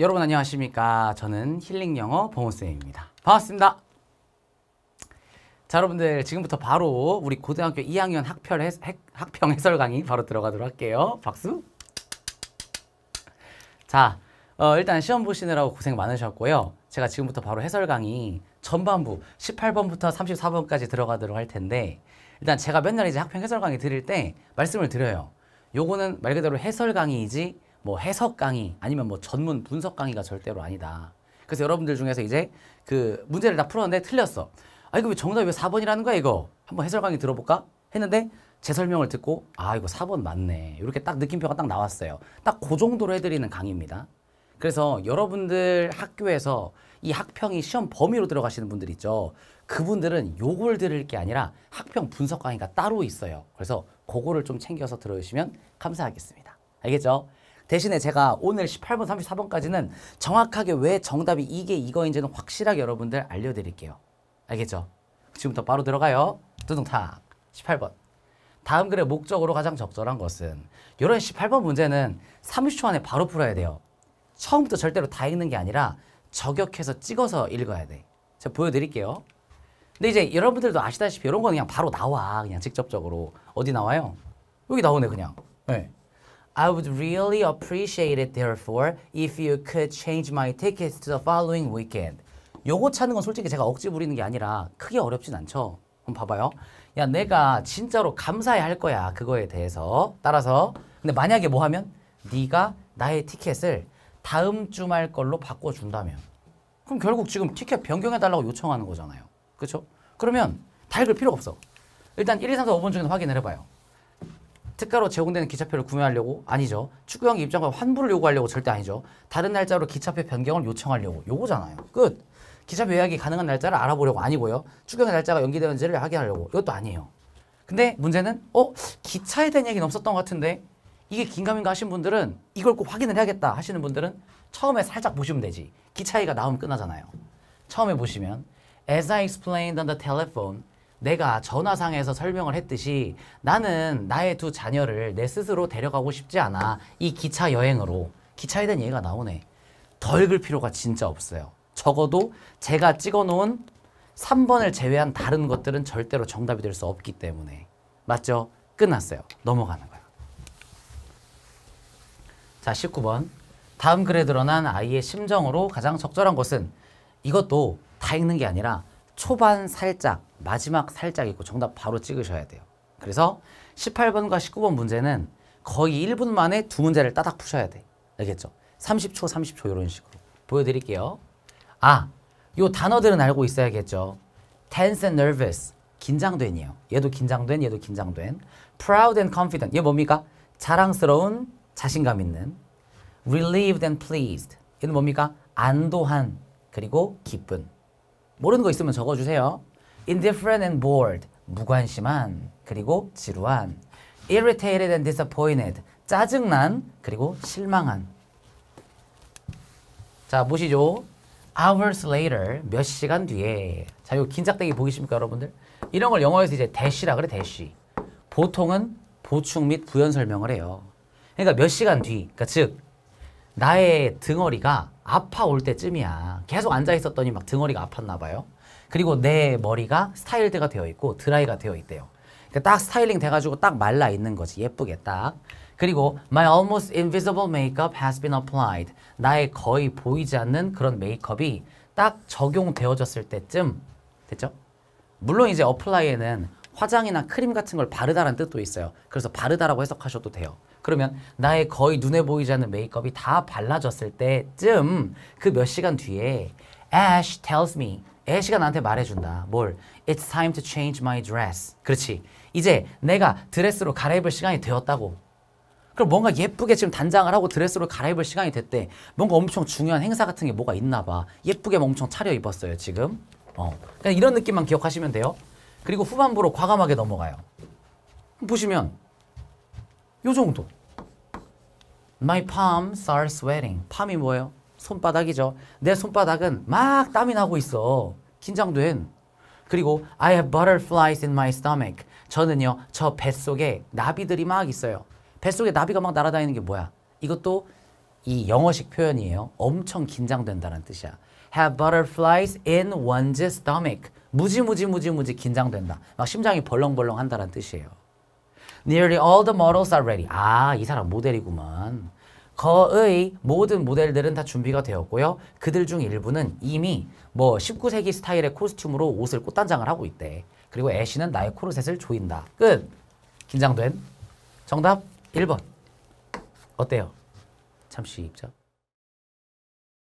여러분 안녕하십니까 저는 힐링 영어 봉호쌤입니다 반갑습니다 자 여러분들 지금부터 바로 우리 고등학교 2학년 학별 해, 학평 해설 강의 바로 들어가도록 할게요 박수 자 어, 일단 시험 보시느라고 고생 많으셨고요 제가 지금부터 바로 해설 강의 전반부 18번부터 34번까지 들어가도록 할 텐데 일단 제가 맨날 이제 학평 해설 강의 드릴 때 말씀을 드려요 요거는 말 그대로 해설 강의이지 뭐 해석 강의 아니면 뭐 전문 분석 강의가 절대로 아니다. 그래서 여러분들 중에서 이제 그 문제를 다 풀었는데 틀렸어. 아 이거 왜 정답이 왜 4번이라는 거야 이거? 한번 해설 강의 들어볼까? 했는데 제 설명을 듣고 아 이거 4번 맞네. 이렇게 딱 느낌표가 딱 나왔어요. 딱 그 정도로 해드리는 강의입니다. 그래서 여러분들 학교에서 이 학평이 시험 범위로 들어가시는 분들 있죠. 그분들은 요걸 들을 게 아니라 학평 분석 강의가 따로 있어요. 그래서 그거를 좀 챙겨서 들어주시면 감사하겠습니다. 알겠죠? 대신에 제가 오늘 18번 34번까지는 정확하게 왜 정답이 이게 이거인지는 확실하게 여러분들 알려드릴게요. 알겠죠? 지금부터 바로 들어가요. 두둥탁 18번 다음 글의 목적으로 가장 적절한 것은 이런 18번 문제는 30초 안에 바로 풀어야 돼요. 처음부터 절대로 다 읽는 게 아니라 저격해서 찍어서 읽어야 돼. 제가 보여드릴게요. 근데 이제 여러분들도 아시다시피 이런 건 그냥 바로 나와. 그냥 직접적으로. 어디 나와요? 여기 나오네 그냥. 네. I would really appreciate it therefore if you could change my tickets to the following weekend. 요거 찾는 건 솔직히 제가 억지 부리는 게 아니라 크게 어렵진 않죠. 그럼 봐봐요. 야 내가 진짜로 감사해 할 거야 그거에 대해서. 따라서 근데 만약에 뭐 하면 네가 나의 티켓을 다음 주말 걸로 바꿔준다면 그럼 결국 지금 티켓 변경해달라고 요청하는 거잖아요. 그렇죠? 그러면 다 읽을 필요 없어. 일단 1, 2, 3, 4, 5번 중에서 확인을 해봐요. 특가로 제공되는 기차표를 구매하려고? 아니죠. 축구경기 입장과 환불을 요구하려고 절대 아니죠. 다른 날짜로 기차표 변경을 요청하려고. 요거잖아요. 끝. 기차표 예약이 가능한 날짜를 알아보려고 아니고요. 축구경기 날짜가 연기되는지를 확인하려고. 이것도 아니에요. 근데 문제는 어? 기차에 대한 얘기는 없었던 것 같은데 이게 긴가민가 하신 분들은 이걸 꼭 확인을 해야겠다 하시는 분들은 처음에 살짝 보시면 되지. 기차이가 나오면 끝나잖아요. 처음에 보시면 As I explained on the telephone, 내가 전화상에서 설명을 했듯이 나는 나의 두 자녀를 내 스스로 데려가고 싶지 않아. 이 기차 여행으로 기차에 대한 얘기가 나오네. 더 읽을 필요가 진짜 없어요. 적어도 제가 찍어놓은 3번을 제외한 다른 것들은 절대로 정답이 될 수 없기 때문에 맞죠? 끝났어요. 넘어가는 거예요. 자, 19번. 다음 글에 드러난 아이의 심정으로 가장 적절한 것은 이것도 다 읽는 게 아니라 초반 살짝 마지막 살짝 있고 정답 바로 찍으셔야 돼요. 그래서 18번과 19번 문제는 거의 1분 만에 두 문제를 따닥 푸셔야 돼. 알겠죠? 30초, 30초 이런 식으로. 보여드릴게요. 아, 요 단어들은 알고 있어야겠죠. tense and nervous, 긴장된이에요. 얘도 긴장된, 얘도 긴장된. proud and confident, 얘 뭡니까? 자랑스러운, 자신감 있는. relieved and pleased, 얘는 뭡니까? 안도한, 그리고 기쁜. 모르는 거 있으면 적어주세요. indifferent and bored 무관심한 그리고 지루한 irritated and disappointed 짜증난 그리고 실망한 자 보시죠 hours later 몇 시간 뒤에 자요 긴짝대기 보이십니까 여러분들 이런 걸 영어에서 이제 대시라 그래 대시 보통은 보충 및 부연 설명을 해요 그러니까 몇 시간 뒤 그러니까 나의 등어리가 아파올 때쯤이야. 계속 앉아 있었더니 막 등허리가 아팠나 봐요. 그리고 내 머리가 스타일드가 되어 있고 드라이가 되어 있대요. 그러니까 딱 스타일링 돼가지고 딱 말라 있는 거지. 예쁘게 딱. 그리고 My almost invisible makeup has been applied. 나의 거의 보이지 않는 그런 메이크업이 딱 적용되어졌을 때쯤 됐죠? 물론 이제 어플라이에는 화장이나 크림 같은 걸 바르다라는 뜻도 있어요. 그래서 바르다라고 해석하셔도 돼요. 그러면 나의 거의 눈에 보이지 않는 메이크업이 다 발라졌을 때쯤 그 몇 시간 뒤에 Ash tells me 애쉬가 나한테 말해준다. 뭘? It's time to change my dress. 그렇지. 이제 내가 드레스로 갈아입을 시간이 되었다고. 그럼 뭔가 예쁘게 지금 단장을 하고 드레스로 갈아입을 시간이 됐대. 뭔가 엄청 중요한 행사 같은 게 뭐가 있나 봐. 예쁘게 엄청 차려입었어요, 지금. 어. 그러 이런 느낌만 기억하시면 돼요. 그리고 후반부로 과감하게 넘어가요. 보시면 요 정도. My palms are sweating. 팜이 뭐예요? 손바닥이죠. 내 손바닥은 막 땀이 나고 있어. 긴장된. 그리고 I have butterflies in my stomach. 저는요. 저 뱃속에 나비들이 막 있어요. 뱃속에 나비가 막 날아다니는 게 뭐야? 이것도 이 영어식 표현이에요. 엄청 긴장된다는 뜻이야. have butterflies in one's stomach. 무지무지무지무지 긴장된다. 막 심장이 벌렁벌렁 한다는 뜻이에요. Nearly all the models are ready. 아, 이 사람 모델이구만. 거의 모든 모델들은 다 준비가 되었고요. 그들 중 일부는 이미 뭐 19세기 스타일의 코스튬으로 옷을 꽃단장을 하고 있대. 그리고 애쉬는 나의 코르셋을 조인다. 끝! 긴장된 정답 1번. 어때요? 잠시 입죠.